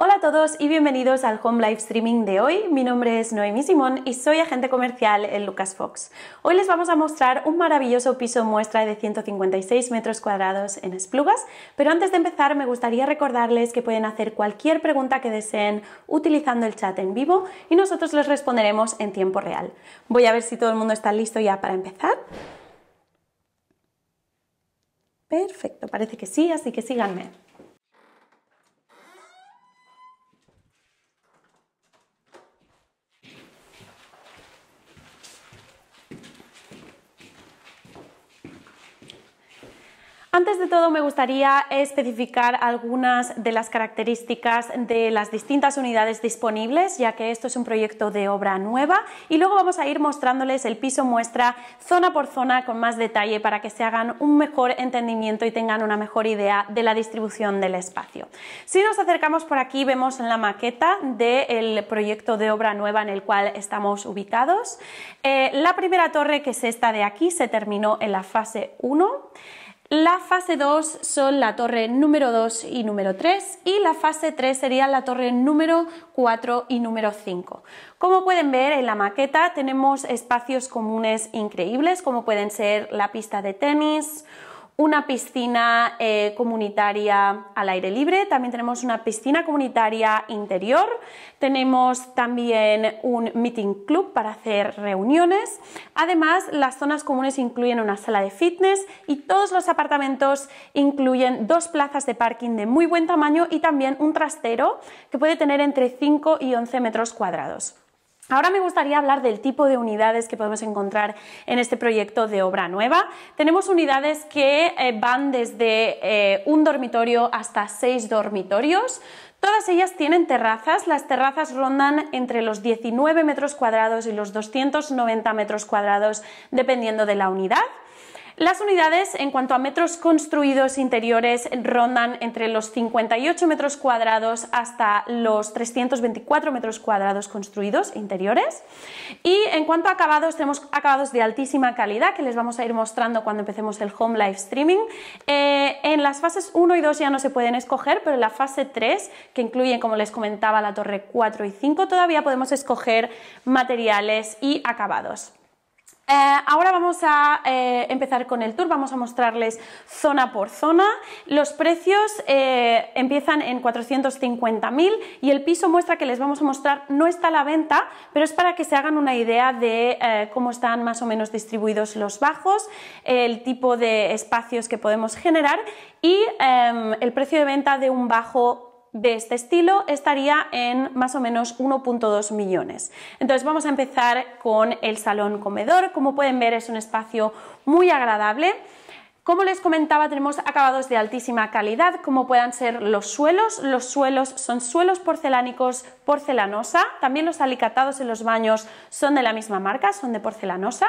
Hola a todos y bienvenidos al Home Live Streaming de hoy. Mi nombre es Noemi Simón y soy agente comercial en Lucas Fox. Hoy les vamos a mostrar un maravilloso piso muestra de 156 metros cuadrados en Esplugas, pero antes de empezar me gustaría recordarles que pueden hacer cualquier pregunta que deseen utilizando el chat en vivo y nosotros les responderemos en tiempo real. Voy a ver si todo el mundo está listo ya para empezar. Perfecto, parece que sí, así que síganme. Antes de todo, me gustaría especificar algunas de las características de las distintas unidades disponibles, ya que esto es un proyecto de obra nueva, y luego vamos a ir mostrándoles el piso muestra zona por zona con más detalle para que se hagan un mejor entendimiento y tengan una mejor idea de la distribución del espacio. Si nos acercamos por aquí, vemos la maqueta del proyecto de obra nueva en el cual estamos ubicados. Eh, la primera torre, que es esta de aquí, se terminó en la fase 1. La fase 2 son la torre número 2 y número 3 y la fase 3 sería la torre número 4 y número 5. Como pueden ver en la maqueta tenemos espacios comunes increíbles como pueden ser la pista de tenis, una piscina eh, comunitaria al aire libre, también tenemos una piscina comunitaria interior, tenemos también un meeting club para hacer reuniones, además las zonas comunes incluyen una sala de fitness y todos los apartamentos incluyen dos plazas de parking de muy buen tamaño y también un trastero que puede tener entre 5 y 11 metros cuadrados. Ahora me gustaría hablar del tipo de unidades que podemos encontrar en este proyecto de obra nueva. Tenemos unidades que eh, van desde eh, un dormitorio hasta seis dormitorios. Todas ellas tienen terrazas, las terrazas rondan entre los 19 metros cuadrados y los 290 metros cuadrados dependiendo de la unidad. Las unidades en cuanto a metros construidos interiores rondan entre los 58 metros cuadrados hasta los 324 metros cuadrados construidos interiores. Y en cuanto a acabados, tenemos acabados de altísima calidad que les vamos a ir mostrando cuando empecemos el home live streaming. Eh, en las fases 1 y 2 ya no se pueden escoger, pero en la fase 3, que incluye como les comentaba, la torre 4 y 5, todavía podemos escoger materiales y acabados. Eh, ahora vamos a eh, empezar con el tour, vamos a mostrarles zona por zona. Los precios eh, empiezan en 450.000 y el piso muestra que les vamos a mostrar no está a la venta, pero es para que se hagan una idea de cómo están más o menos distribuidos los bajos, el tipo de espacios que podemos generar y em, el precio de venta de un bajo de este estilo estaría en más o menos 1.2 millones. Entonces vamos a empezar con el salón comedor. Como pueden ver es un espacio muy agradable. Como les comentaba, tenemos acabados de altísima calidad, como puedan ser los suelos. Los suelos son suelos porcelánicos porcelanosa. También los alicatados en los baños son de la misma marca, son de porcelanosa.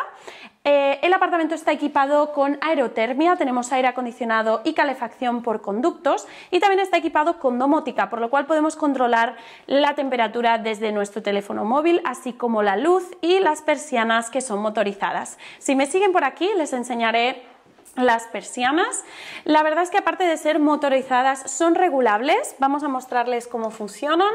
Eh, el apartamento está equipado con aerotermia, tenemos aire acondicionado y calefacción por conductos y también está equipado con domótica, por lo cual podemos controlar la temperatura desde nuestro teléfono móvil, así como la luz y las persianas que son motorizadas. Si me siguen por aquí, les enseñaré las persianas. La verdad es que aparte de ser motorizadas, son regulables. Vamos a mostrarles cómo funcionan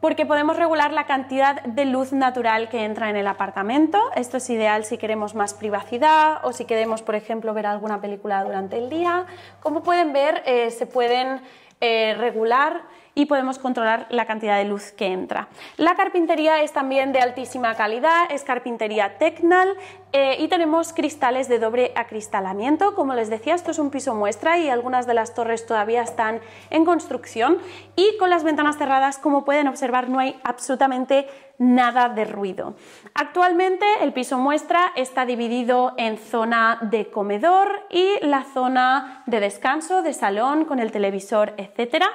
porque podemos regular la cantidad de luz natural que entra en el apartamento. Esto es ideal si queremos más privacidad o si queremos, por ejemplo, ver alguna película durante el día. Como pueden ver, eh, se pueden eh, regular y podemos controlar la cantidad de luz que entra. La carpintería es también de altísima calidad, es carpintería Tecnal eh, y tenemos cristales de doble acristalamiento. Como les decía, esto es un piso muestra y algunas de las torres todavía están en construcción y con las ventanas cerradas, como pueden observar, no hay absolutamente nada de ruido. Actualmente el piso muestra está dividido en zona de comedor y la zona de descanso, de salón, con el televisor, etcétera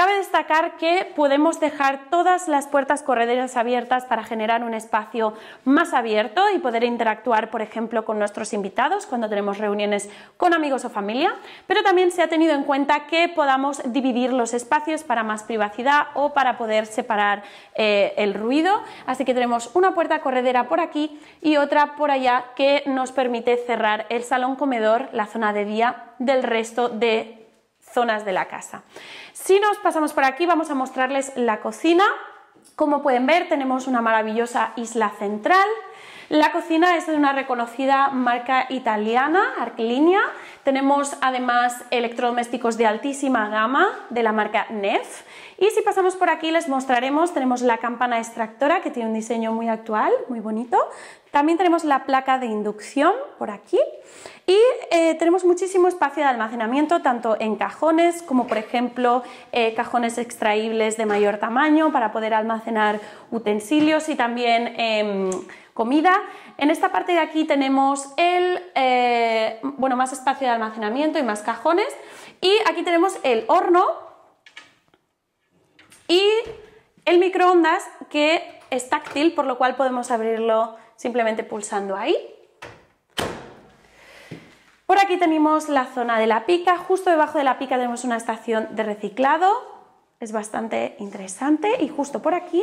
Cabe destacar que podemos dejar todas las puertas correderas abiertas para generar un espacio más abierto y poder interactuar, por ejemplo, con nuestros invitados cuando tenemos reuniones con amigos o familia, pero también se ha tenido en cuenta que podamos dividir los espacios para más privacidad o para poder separar eh, el ruido. Así que tenemos una puerta corredera por aquí y otra por allá que nos permite cerrar el salón comedor, la zona de día del resto de zonas de la casa. Si nos pasamos por aquí, vamos a mostrarles la cocina. Como pueden ver, tenemos una maravillosa isla central la cocina es de una reconocida marca italiana, Arclinia. Tenemos además electrodomésticos de altísima gama de la marca Nef. Y si pasamos por aquí les mostraremos, tenemos la campana extractora que tiene un diseño muy actual, muy bonito. También tenemos la placa de inducción por aquí y eh, tenemos muchísimo espacio de almacenamiento tanto en cajones como por ejemplo eh, cajones extraíbles de mayor tamaño para poder almacenar utensilios y también em, comida. En esta parte de aquí tenemos el, eh, bueno, más espacio de almacenamiento y más cajones. Y aquí tenemos el horno y el microondas que es táctil, por lo cual podemos abrirlo simplemente pulsando ahí. Por aquí tenemos la zona de la pica, justo debajo de la pica tenemos una estación de reciclado, es bastante interesante y justo por aquí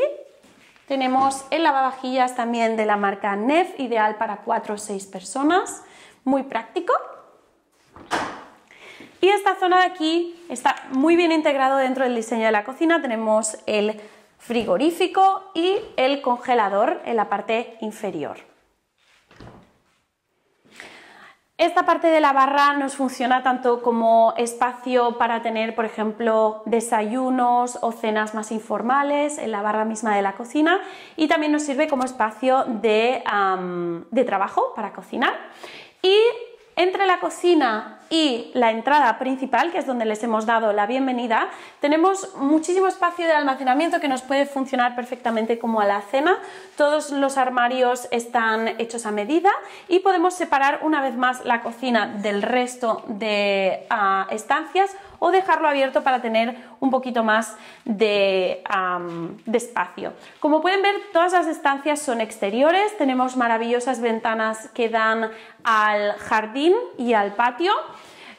tenemos el lavavajillas también de la marca Nef, ideal para 4 o 6 personas, muy práctico. Y esta zona de aquí está muy bien integrado dentro del diseño de la cocina. Tenemos el frigorífico y el congelador en la parte inferior. Esta parte de la barra nos funciona tanto como espacio para tener, por ejemplo, desayunos o cenas más informales en la barra misma de la cocina y también nos sirve como espacio de, trabajo para cocinar. Y entre la cocina y la entrada principal, que es donde les hemos dado la bienvenida, tenemos muchísimo espacio de almacenamiento que nos puede funcionar perfectamente como a la cena Todos los armarios están hechos a medida y podemos separar una vez más la cocina del resto de ah, estancias o dejarlo abierto para tener un poquito más de, espacio. Como pueden ver, todas las estancias son exteriores, tenemos maravillosas ventanas que dan al jardín y al patio.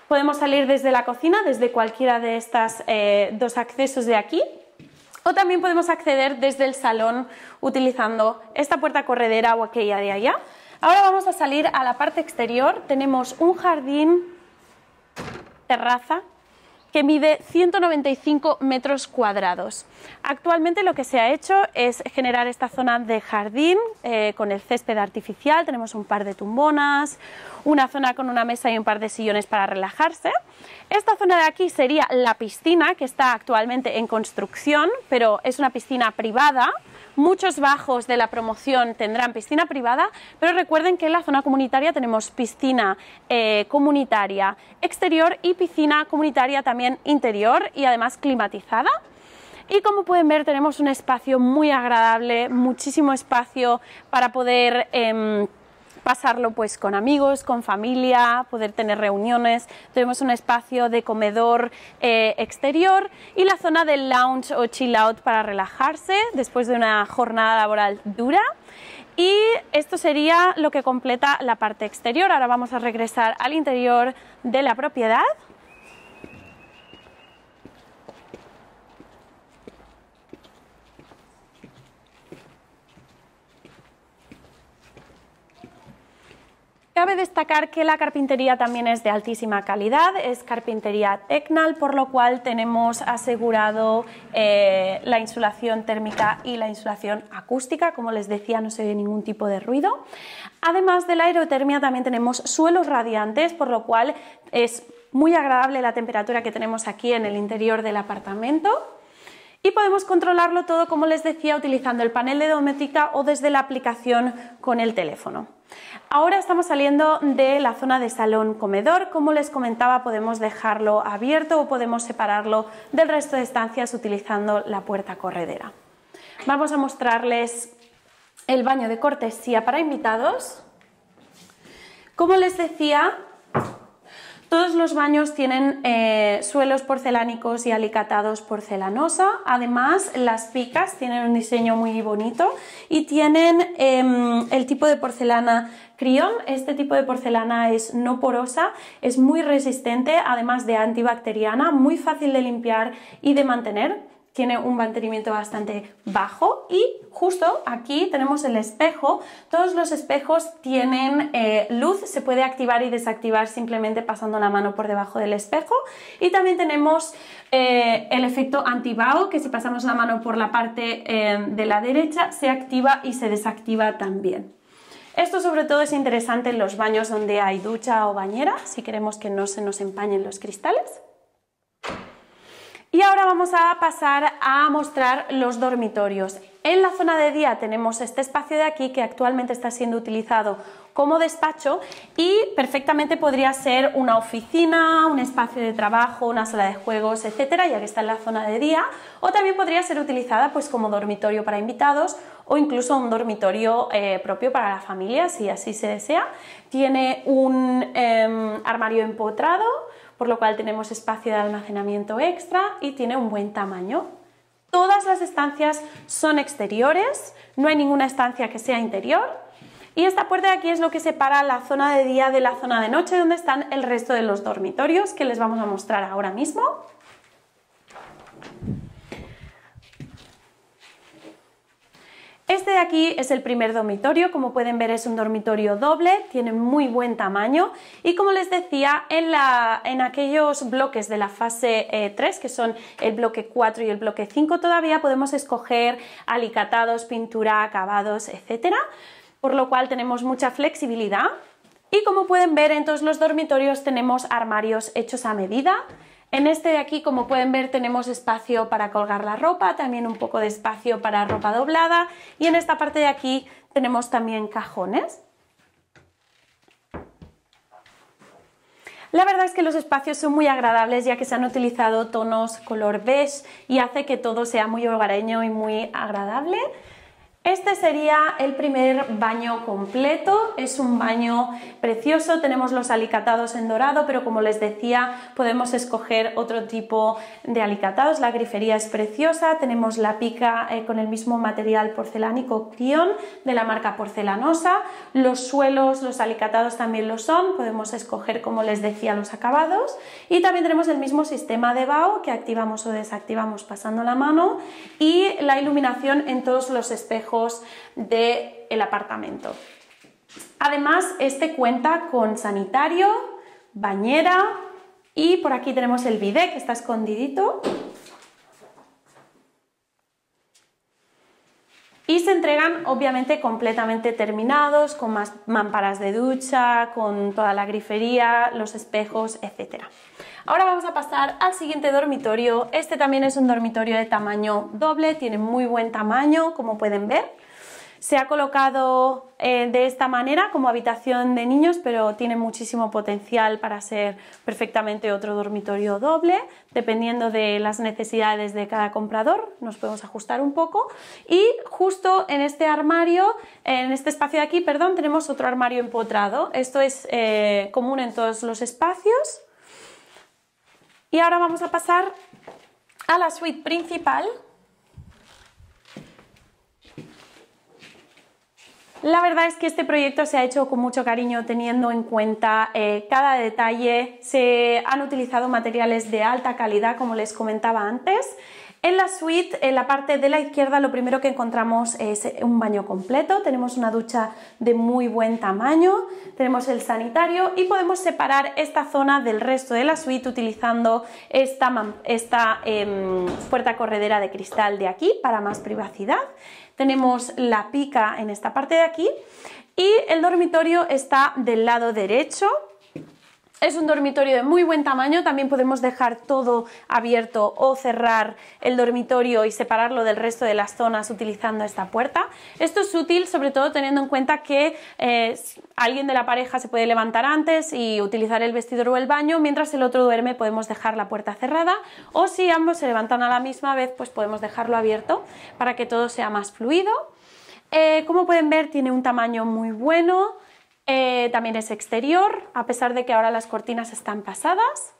Podemos salir desde la cocina, desde cualquiera de estos eh, dos accesos de aquí. O también podemos acceder desde el salón utilizando esta puerta corredera o aquella de allá. Ahora vamos a salir a la parte exterior. Tenemos un jardín, terraza, que mide 195 metros cuadrados. Actualmente lo que se ha hecho es generar esta zona de jardín eh, con el césped artificial, tenemos un par de tumbonas, una zona con una mesa y un par de sillones para relajarse. Esta zona de aquí sería la piscina que está actualmente en construcción, pero es una piscina privada Muchos bajos de la promoción tendrán piscina privada, pero recuerden que en la zona comunitaria tenemos piscina eh, comunitaria exterior y piscina comunitaria también interior y además climatizada. Y como pueden ver tenemos un espacio muy agradable, muchísimo espacio para poder... Em, pasarlo pues con amigos, con familia, poder tener reuniones. Tenemos un espacio de comedor eh, exterior y la zona del lounge o chill out para relajarse después de una jornada laboral dura. Y esto sería lo que completa la parte exterior. Ahora vamos a regresar al interior de la propiedad. Cabe destacar que la carpintería también es de altísima calidad, es carpintería Tecnal, por lo cual tenemos asegurado eh, la insulación térmica y la insulación acústica. Como les decía, no se ve ningún tipo de ruido. Además de la aerotermia, también tenemos suelos radiantes, por lo cual es muy agradable la temperatura que tenemos aquí en el interior del apartamento. Y podemos controlarlo todo, como les decía, utilizando el panel de domética o desde la aplicación con el teléfono. Ahora estamos saliendo de la zona de salón-comedor. Como les comentaba, podemos dejarlo abierto o podemos separarlo del resto de estancias utilizando la puerta corredera. Vamos a mostrarles el baño de cortesía para invitados. Como les decía, todos los baños tienen eh, suelos porcelánicos y alicatados porcelanosa. Además, las picas tienen un diseño muy bonito y tienen em, el tipo de porcelana Crión, este tipo de porcelana es no porosa, es muy resistente, además de antibacteriana, muy fácil de limpiar y de mantener tiene un mantenimiento bastante bajo y justo aquí tenemos el espejo. Todos los espejos tienen eh, luz, se puede activar y desactivar simplemente pasando la mano por debajo del espejo. Y también tenemos eh, el efecto antibao que si pasamos la mano por la parte eh, de la derecha se activa y se desactiva también. Esto sobre todo es interesante en los baños donde hay ducha o bañera, si queremos que no se nos empañen los cristales. Y ahora vamos a pasar a mostrar los dormitorios. En la zona de día tenemos este espacio de aquí que actualmente está siendo utilizado como despacho y perfectamente podría ser una oficina, un espacio de trabajo, una sala de juegos, etcétera, ya que está en la zona de día, o también podría ser utilizada pues como dormitorio para invitados o incluso un dormitorio eh, propio para la familia, si así se desea. Tiene un em, armario empotrado, por lo cual tenemos espacio de almacenamiento extra y tiene un buen tamaño. Todas las estancias son exteriores, no hay ninguna estancia que sea interior. Y esta puerta de aquí es lo que separa la zona de día de la zona de noche, donde están el resto de los dormitorios que les vamos a mostrar ahora mismo. Este de aquí es el primer dormitorio, como pueden ver es un dormitorio doble, tiene muy buen tamaño y como les decía, en, aquellos bloques de la fase 3, eh, que son el bloque 4 y el bloque 5, todavía podemos escoger alicatados, pintura, acabados, etcétera, por lo cual tenemos mucha flexibilidad. Y como pueden ver, en todos los dormitorios tenemos armarios hechos a medida, en este de aquí, como pueden ver, tenemos espacio para colgar la ropa, también un poco de espacio para ropa doblada y en esta parte de aquí tenemos también cajones. La verdad es que los espacios son muy agradables ya que se han utilizado tonos color beige y hace que todo sea muy hogareño y muy agradable. Este sería el primer baño completo, es un baño precioso, tenemos los alicatados en dorado, pero como les decía, podemos escoger otro tipo de alicatados, la grifería es preciosa, tenemos la pica eh, con el mismo material porcelánico Crión de la marca Porcelanosa, los suelos, los alicatados también lo son, podemos escoger, como les decía, los acabados y también tenemos el mismo sistema de BAO que activamos o desactivamos pasando la mano y la iluminación en todos los espejos de el apartamento. Además, este cuenta con sanitario, bañera y por aquí tenemos el bidet que está escondidito. Y se entregan obviamente completamente terminados, con más mamparas de ducha, con toda la grifería, los espejos, etcétera. Ahora vamos a pasar al siguiente dormitorio. Este también es un dormitorio de tamaño doble, tiene muy buen tamaño, como pueden ver. Se ha colocado eh, de esta manera como habitación de niños, pero tiene muchísimo potencial para ser perfectamente otro dormitorio doble, dependiendo de las necesidades de cada comprador, nos podemos ajustar un poco. Y justo en este armario, en este espacio de aquí, perdón, tenemos otro armario empotrado. Esto es eh, común en todos los espacios y ahora vamos a pasar a la suite principal. La verdad es que este proyecto se ha hecho con mucho cariño teniendo en cuenta eh, cada detalle. Se han utilizado materiales de alta calidad, como les comentaba antes. En la suite, en la parte de la izquierda, lo primero que encontramos es eh, un baño completo. Tenemos una ducha de muy buen tamaño, tenemos el sanitario y podemos separar esta zona del resto de la suite utilizando esta, esta em, puerta corredera de cristal de aquí para más privacidad. Tenemos la pica en esta parte de aquí y el dormitorio está del lado derecho es un dormitorio de muy buen tamaño, también podemos dejar todo abierto o cerrar el dormitorio y separarlo del resto de las zonas utilizando esta puerta. Esto es útil sobre todo teniendo en cuenta que eh, alguien de la pareja se puede levantar antes y utilizar el vestidor o el baño, mientras el otro duerme podemos dejar la puerta cerrada o si ambos se levantan a la misma vez pues podemos dejarlo abierto para que todo sea más fluido. Eh, como pueden ver tiene un tamaño muy bueno, eh, también es exterior, a pesar de que ahora las cortinas están pasadas.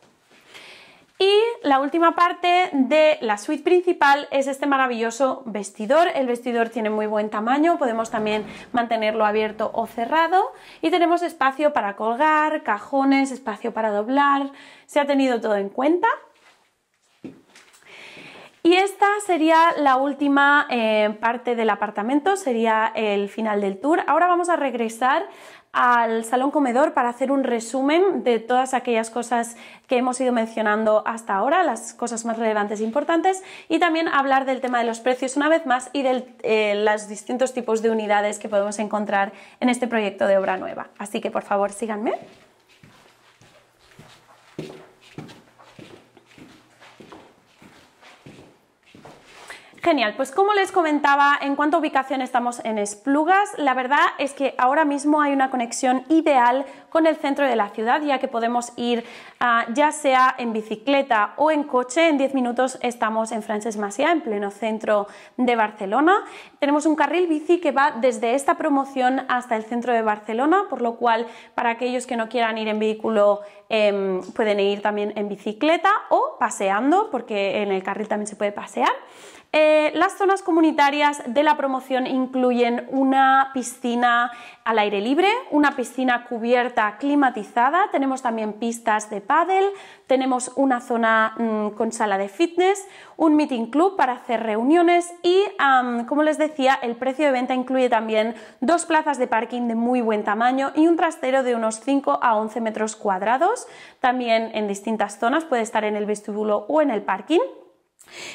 Y la última parte de la suite principal es este maravilloso vestidor. El vestidor tiene muy buen tamaño, podemos también mantenerlo abierto o cerrado y tenemos espacio para colgar, cajones, espacio para doblar. Se ha tenido todo en cuenta. Y esta sería la última eh, parte del apartamento, sería el final del tour. Ahora vamos a regresar al salón comedor para hacer un resumen de todas aquellas cosas que hemos ido mencionando hasta ahora, las cosas más relevantes e importantes, y también hablar del tema de los precios una vez más y de eh, los distintos tipos de unidades que podemos encontrar en este proyecto de obra nueva. Así que por favor síganme. Genial, pues como les comentaba, en cuanto a ubicación estamos en Esplugas. La verdad es que ahora mismo hay una conexión ideal con el centro de la ciudad, ya que podemos ir ah, ya sea en bicicleta o en coche. En 10 minutos estamos en Francesc Macià, en pleno centro de Barcelona tenemos un carril bici que va desde esta promoción hasta el centro de Barcelona, por lo cual para aquellos que no quieran ir en vehículo em, pueden ir también en bicicleta o paseando, porque en el carril también se puede pasear. Eh, las zonas comunitarias de la promoción incluyen una piscina al aire libre, una piscina cubierta climatizada, tenemos también pistas de pádel, tenemos una zona mm, con sala de fitness, un meeting club para hacer reuniones y, como les decía, decía, el precio de venta incluye también dos plazas de parking de muy buen tamaño y un trastero de unos 5 a 11 metros cuadrados, también en distintas zonas, puede estar en el vestíbulo o en el parking.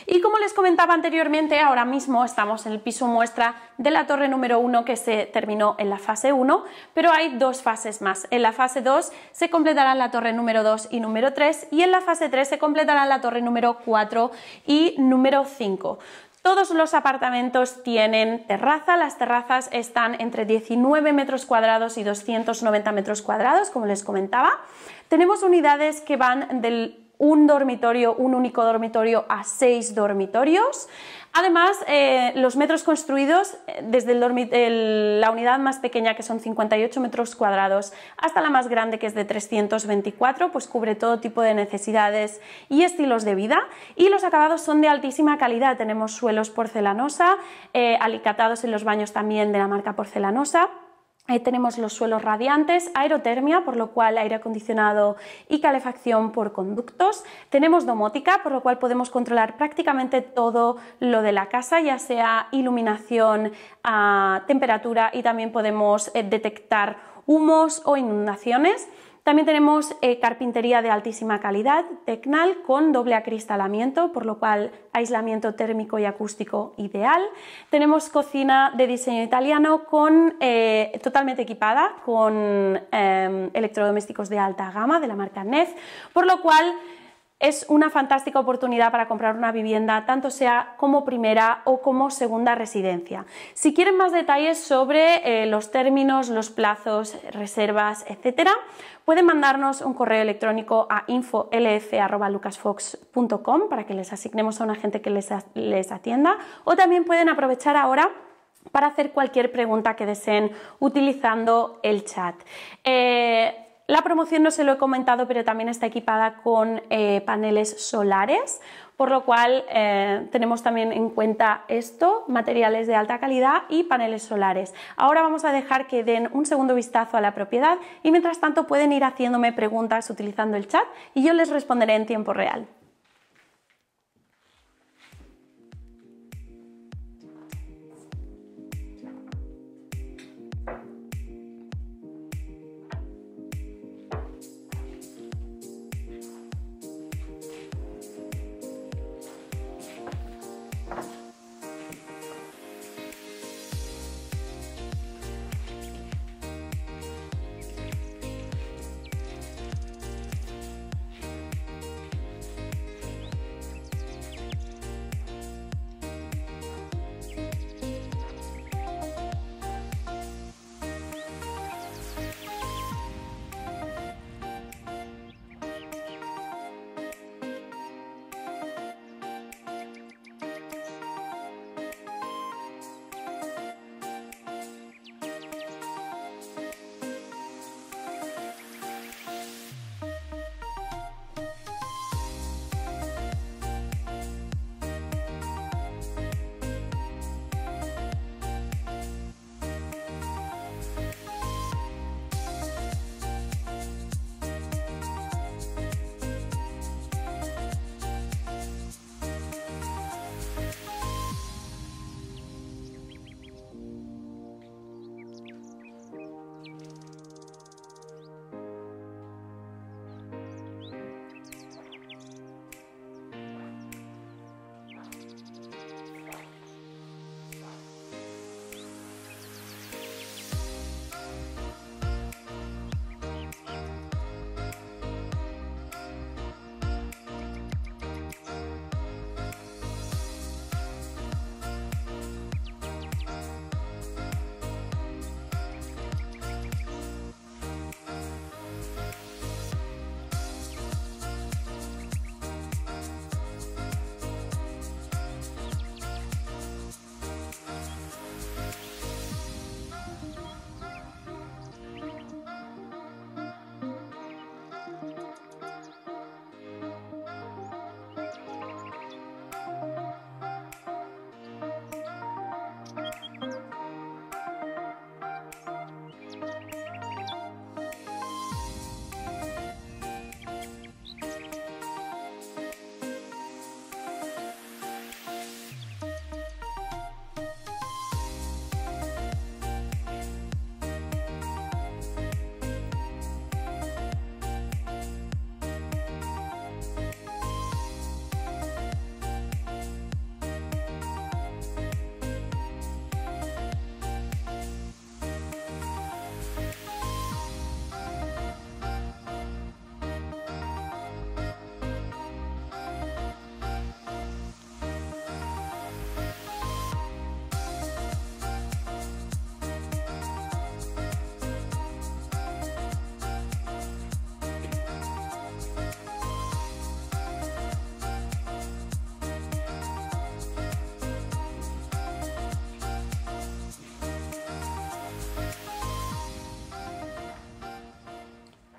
Y como les comentaba anteriormente, ahora mismo estamos en el piso muestra de la torre número 1 que se terminó en la fase 1, pero hay dos fases más. En la fase 2 se completarán la torre número 2 y número 3 y en la fase 3 se completarán la torre número 4 y número 5. Todos los apartamentos tienen terraza, las terrazas están entre 19 metros cuadrados y 290 metros cuadrados, como les comentaba. Tenemos unidades que van del un dormitorio, un único dormitorio a seis dormitorios. Además, eh, los metros construidos eh, desde la unidad más pequeña, que son 58 metros cuadrados, hasta la más grande, que es de 324, pues cubre todo tipo de necesidades y estilos de vida. Y los acabados son de altísima calidad. Tenemos suelos porcelanosa, eh, alicatados en los baños también de la marca porcelanosa tenemos los suelos radiantes, aerotermia, por lo cual aire acondicionado y calefacción por conductos. Tenemos domótica, por lo cual podemos controlar prácticamente todo lo de la casa, ya sea iluminación, temperatura y también podemos eh, detectar humos o inundaciones. También tenemos eh, carpintería de altísima calidad, Tecnal, con doble acristalamiento, por lo cual aislamiento térmico y acústico ideal. Tenemos cocina de diseño italiano con, eh, totalmente equipada con em, electrodomésticos de alta gama de la marca NEF, por lo cual es una fantástica oportunidad para comprar una vivienda, tanto sea como primera o como segunda residencia. Si quieren más detalles sobre eh, los términos, los plazos, reservas, etcétera, pueden mandarnos un correo electrónico a infolf.lucasfox.com para que les asignemos a una agente que les, atienda o también pueden aprovechar ahora para hacer cualquier pregunta que deseen utilizando el chat. Eh, la promoción no se lo he comentado, pero también está equipada con eh, paneles solares, por lo cual eh, tenemos también en cuenta esto, materiales de alta calidad y paneles solares. Ahora vamos a dejar que den un segundo vistazo a la propiedad y mientras tanto pueden ir haciéndome preguntas utilizando el chat y yo les responderé en tiempo real.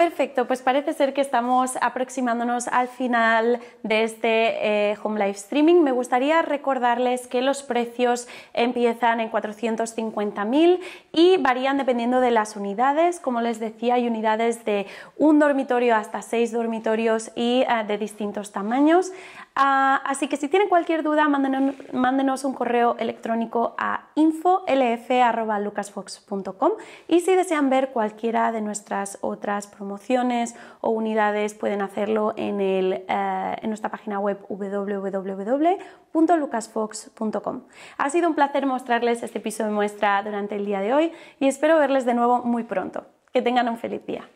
Perfecto, pues parece ser que estamos aproximándonos al final de este eh, Home Live Streaming. Me gustaría recordarles que los precios empiezan en 450.000 y varían dependiendo de las unidades. Como les decía, hay unidades de un dormitorio hasta seis dormitorios y eh, de distintos tamaños. Ah, así que si tienen cualquier duda, mándenos, un correo electrónico a infolf.lucasfox.com y si desean ver cualquiera de nuestras otras promociones, promociones o unidades pueden hacerlo en, eh, en nuestra página web www.lucasfox.com. Ha sido un placer mostrarles este piso de muestra durante el día de hoy y espero verles de nuevo muy pronto. Que tengan un feliz día.